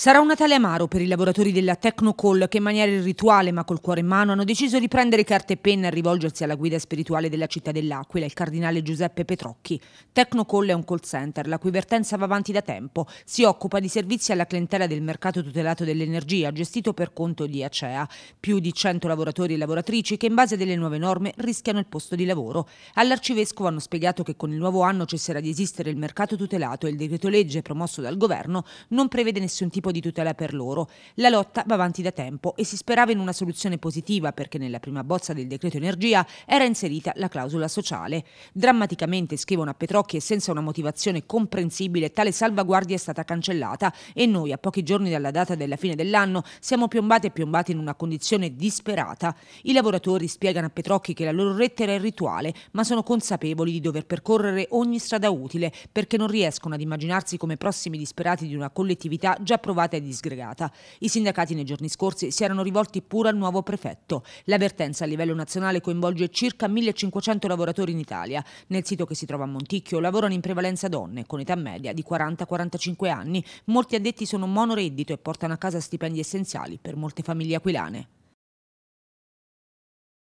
Sarà un Natale amaro per i lavoratori della Tecnocall che in maniera irrituale ma col cuore in mano hanno deciso di prendere carta e penna e rivolgersi alla guida spirituale della città dell'Aquila, il cardinale Giuseppe Petrocchi. Tecnocall è un call center la cui vertenza va avanti da tempo. Si occupa di servizi alla clientela del mercato tutelato dell'energia gestito per conto di Acea. Più di 100 lavoratori e lavoratrici che in base alle nuove norme rischiano il posto di lavoro. All'arcivescovo hanno spiegato che con il nuovo anno cesserà di esistere il mercato tutelato e il decreto legge promosso dal governo non prevede nessun tipo tempo di tutela per loro. La lotta va avanti da tempo e si sperava in una soluzione positiva perché nella prima bozza del decreto energia era inserita la clausola sociale. Drammaticamente, scrivono a Petrocchi e senza una motivazione comprensibile, tale salvaguardia è stata cancellata e noi, a pochi giorni dalla data della fine dell'anno, siamo piombate e piombate in una condizione disperata. I lavoratori spiegano a Petrocchi che la loro lettera è il rituale, ma sono consapevoli di dover percorrere ogni strada utile perché non riescono ad immaginarsi come prossimi disperati di una collettività già provata sovata e disgregata. I sindacati nei giorni scorsi si erano rivolti pure al nuovo prefetto. L'avvertenza a livello nazionale coinvolge circa 1500 lavoratori in Italia. Nel sito che si trova a Monticchio lavorano in prevalenza donne, con età media di 40-45 anni. Molti addetti sono monoreddito e portano a casa stipendi essenziali per molte famiglie aquilane.